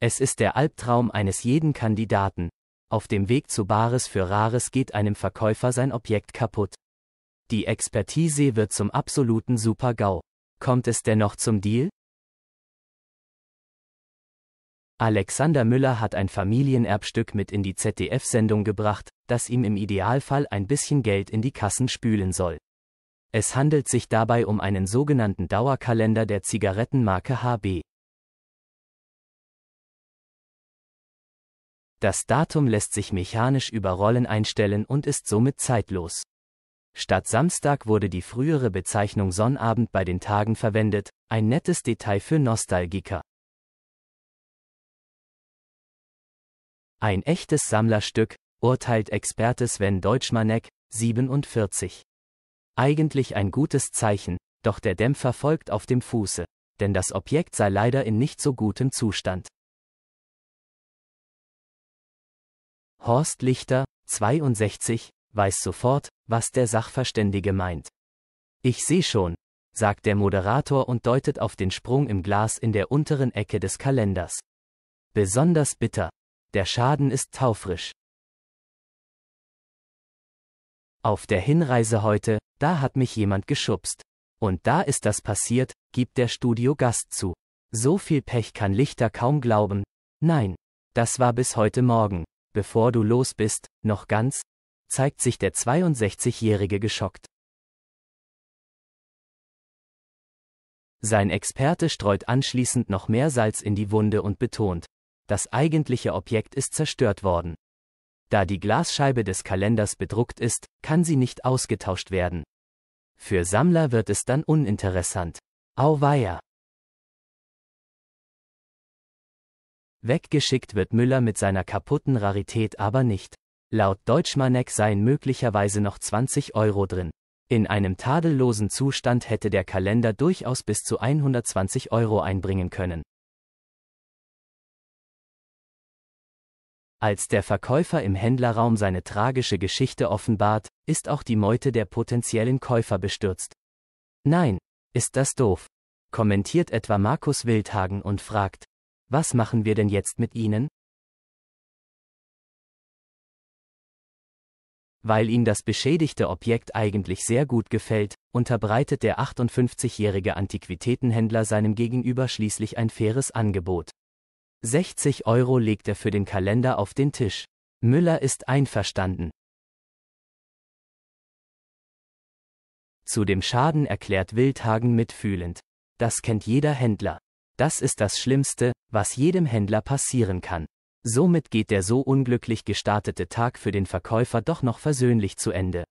Es ist der Albtraum eines jeden Kandidaten. Auf dem Weg zu Bares für Rares geht einem Verkäufer sein Objekt kaputt. Die Expertise wird zum absoluten Super-GAU. Kommt es dennoch zum Deal? Alexander Müller hat ein Familienerbstück mit in die ZDF-Sendung gebracht, das ihm im Idealfall ein bisschen Geld in die Kassen spülen soll. Es handelt sich dabei um einen sogenannten Dauerkalender der Zigarettenmarke HB. Das Datum lässt sich mechanisch über Rollen einstellen und ist somit zeitlos. Statt Samstag wurde die frühere Bezeichnung Sonnabend bei den Tagen verwendet, ein nettes Detail für Nostalgiker. Ein echtes Sammlerstück, urteilt Experte Sven Deutschmanek, 47. Eigentlich ein gutes Zeichen, doch der Dämpfer folgt auf dem Fuße, denn das Objekt sei leider in nicht so gutem Zustand. Horst Lichter, 62, weiß sofort, was der Sachverständige meint. Ich sehe schon, sagt der Moderator und deutet auf den Sprung im Glas in der unteren Ecke des Kalenders. Besonders bitter. Der Schaden ist taufrisch. Auf der Hinreise heute, da hat mich jemand geschubst. Und da ist das passiert, gibt der Studiogast zu. So viel Pech kann Lichter kaum glauben. Nein, das war bis heute Morgen bevor du los bist, noch ganz? zeigt sich der 62-Jährige geschockt. Sein Experte streut anschließend noch mehr Salz in die Wunde und betont, das eigentliche Objekt ist zerstört worden. Da die Glasscheibe des Kalenders bedruckt ist, kann sie nicht ausgetauscht werden. Für Sammler wird es dann uninteressant. Auweia! Weggeschickt wird Müller mit seiner kaputten Rarität aber nicht. Laut Deutschmanek seien möglicherweise noch 20 Euro drin. In einem tadellosen Zustand hätte der Kalender durchaus bis zu 120 Euro einbringen können. Als der Verkäufer im Händlerraum seine tragische Geschichte offenbart, ist auch die Meute der potenziellen Käufer bestürzt. Nein, ist das doof, kommentiert etwa Markus Wildhagen und fragt, was machen wir denn jetzt mit ihnen? Weil ihm das beschädigte Objekt eigentlich sehr gut gefällt, unterbreitet der 58-jährige Antiquitätenhändler seinem Gegenüber schließlich ein faires Angebot. 60 Euro legt er für den Kalender auf den Tisch. Müller ist einverstanden. Zu dem Schaden erklärt Wildhagen mitfühlend. Das kennt jeder Händler. Das ist das Schlimmste, was jedem Händler passieren kann. Somit geht der so unglücklich gestartete Tag für den Verkäufer doch noch versöhnlich zu Ende.